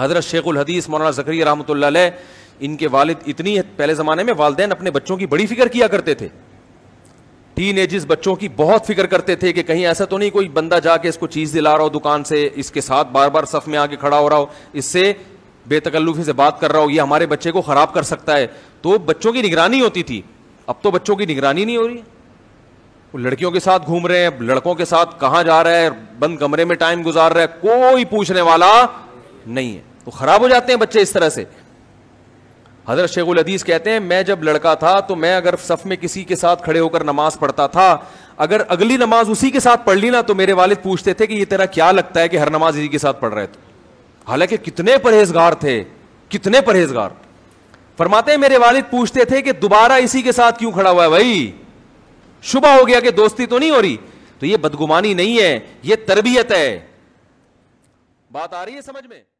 हजरत शेखुल हदीस मौलाना जकरी रहमत इनके वालिद इतनी पहले ज़माने में वालदे अपने बच्चों की बड़ी फिक्र किया करते थे टीन एजिस बच्चों की बहुत फिक्र करते थे कि कहीं ऐसा तो नहीं कोई बंदा जाके इसको चीज़ दिला रहा हो दुकान से इसके साथ बार बार सफ में आके खड़ा हो रहा हो इससे बेतकल्लुफी से बात कर रहा हो ये हमारे बच्चे को ख़राब कर सकता है तो बच्चों की निगरानी होती थी अब तो बच्चों की निगरानी नहीं हो रही लड़कियों के साथ घूम रहे हैं लड़कों के साथ कहाँ जा रहे हैं बंद कमरे में टाइम गुजार रहा है कोई पूछने वाला नहीं है तो खराब हो जाते हैं बच्चे इस तरह से हजरत शेखुल हदीस कहते हैं मैं जब लड़का था तो मैं अगर सफ में किसी के साथ खड़े होकर नमाज पढ़ता था अगर अगली नमाज उसी के साथ पढ़ ली ना तो मेरे वालिद पूछते थे कि ये तेरा क्या लगता है कि हर नमाज इसी के साथ पढ़ रहे थे हालांकि कितने परहेजगार थे कितने परहेजगार फरमाते मेरे वालिद पूछते थे कि दोबारा इसी के साथ क्यों खड़ा हुआ है भाई शुभ हो गया कि दोस्ती तो नहीं हो रही तो यह बदगुमानी नहीं है यह तरबियत है बात आ रही है समझ में